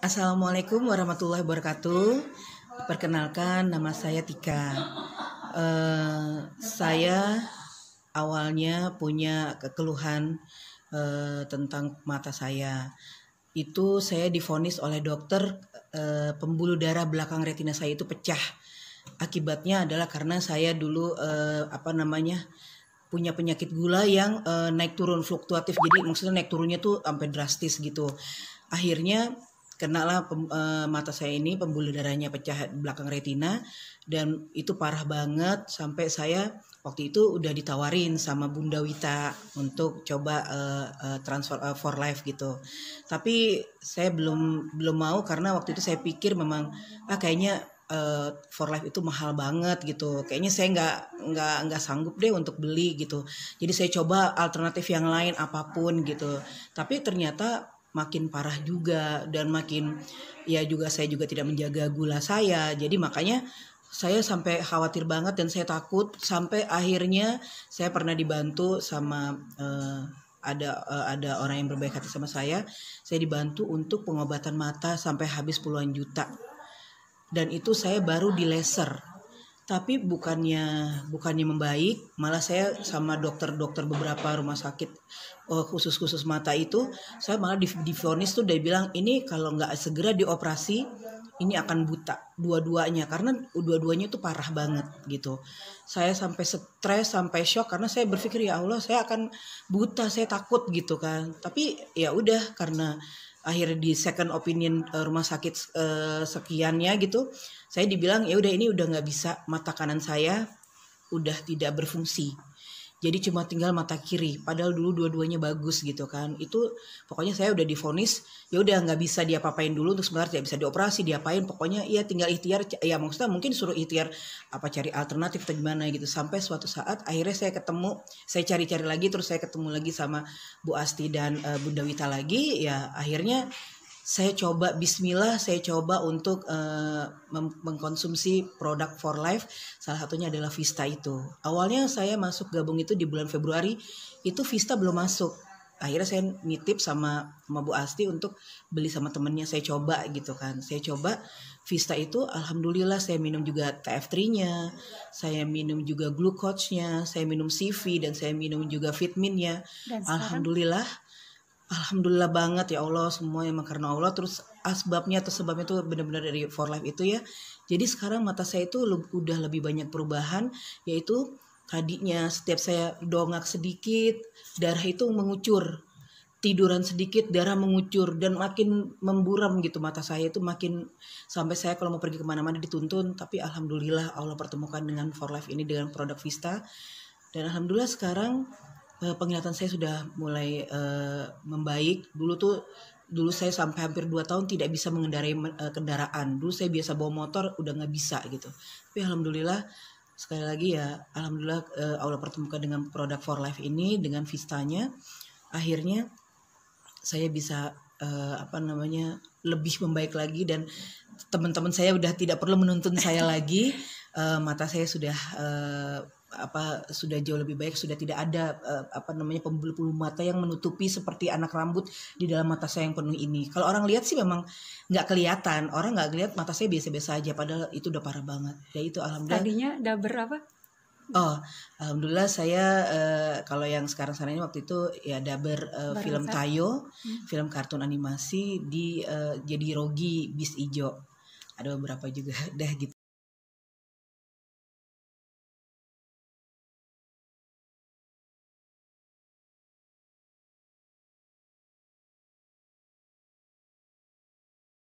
Assalamualaikum warahmatullahi wabarakatuh. Perkenalkan nama saya Tika. Uh, saya awalnya punya kekeluhan uh, tentang mata saya. Itu saya difonis oleh dokter uh, pembuluh darah belakang retina saya itu pecah. Akibatnya adalah karena saya dulu uh, apa namanya? punya penyakit gula yang uh, naik turun fluktuatif. Jadi maksudnya naik turunnya tuh sampai drastis gitu. Akhirnya lah pem, e, mata saya ini pembuluh darahnya pecah belakang retina dan itu parah banget sampai saya waktu itu udah ditawarin sama Bunda Wita untuk coba e, e, transfer e, for life gitu. Tapi saya belum belum mau karena waktu itu saya pikir memang ah kayaknya uh, for life itu mahal banget gitu. Kayaknya saya nggak nggak nggak sanggup deh untuk beli gitu. Jadi saya coba alternatif yang lain apapun gitu. Tapi ternyata makin parah juga dan makin ya juga saya juga tidak menjaga gula saya jadi makanya saya sampai khawatir banget dan saya takut sampai akhirnya saya pernah dibantu sama uh, ada uh, ada orang yang berbaik hati sama saya saya dibantu untuk pengobatan mata sampai habis puluhan juta dan itu saya baru di laser tapi bukannya bukannya membaik malah saya sama dokter-dokter beberapa rumah sakit eh, khusus-khusus mata itu saya malah di difonis tuh dia bilang ini kalau nggak segera dioperasi ini akan buta dua-duanya karena dua-duanya itu parah banget gitu saya sampai stres sampai shock karena saya berpikir ya Allah saya akan buta saya takut gitu kan tapi ya udah karena akhirnya di second opinion uh, rumah sakit uh, sekiannya gitu saya dibilang ya udah ini udah nggak bisa mata kanan saya udah tidak berfungsi jadi cuma tinggal mata kiri padahal dulu dua-duanya bagus gitu kan itu pokoknya saya udah difonis ya udah nggak bisa dia papain dulu Terus sebenarnya tidak bisa dioperasi diapain pokoknya ya tinggal ikhtiar ya maksudnya mungkin suruh ikhtiar apa cari alternatif atau gimana gitu sampai suatu saat akhirnya saya ketemu saya cari-cari lagi terus saya ketemu lagi sama Bu Asti dan uh, Bunda Wita lagi ya akhirnya saya coba bismillah saya coba untuk uh, mengkonsumsi produk for life salah satunya adalah Vista itu awalnya saya masuk gabung itu di bulan Februari itu Vista belum masuk akhirnya saya nitip sama sama Bu Asti untuk beli sama temennya saya coba gitu kan saya coba Vista itu alhamdulillah saya minum juga TF3-nya saya minum juga glucose-nya saya minum CV dan saya minum juga vitaminnya alhamdulillah alhamdulillah banget ya Allah semua emang karena Allah terus asbabnya atau sebabnya itu benar-benar dari for life itu ya jadi sekarang mata saya itu udah lebih banyak perubahan yaitu tadinya setiap saya dongak sedikit darah itu mengucur tiduran sedikit darah mengucur dan makin memburam gitu mata saya itu makin sampai saya kalau mau pergi kemana-mana dituntun tapi alhamdulillah Allah pertemukan dengan for life ini dengan produk Vista dan alhamdulillah sekarang uh, penglihatan saya sudah mulai uh, membaik. Dulu tuh dulu saya sampai hampir 2 tahun tidak bisa mengendarai uh, kendaraan. Dulu saya biasa bawa motor udah nggak bisa gitu. Tapi alhamdulillah sekali lagi ya alhamdulillah uh, Allah pertemukan dengan produk for life ini dengan vistanya akhirnya saya bisa uh, apa namanya lebih membaik lagi dan teman-teman saya udah tidak perlu menuntun saya lagi uh, mata saya sudah uh, apa sudah jauh lebih baik sudah tidak ada uh, apa namanya pembuluh-pembuluh mata yang menutupi seperti anak rambut di dalam mata saya yang penuh ini kalau orang lihat sih memang nggak kelihatan orang nggak lihat mata saya biasa-biasa aja padahal itu udah parah banget ya itu alhamdulillah tadinya udah berapa Oh, alhamdulillah saya uh, kalau yang sekarang sana ini waktu itu ya daber uh, film saya. Tayo, hmm. film kartun animasi di uh, jadi Rogi Bis Ijo. Ada beberapa juga dah gitu.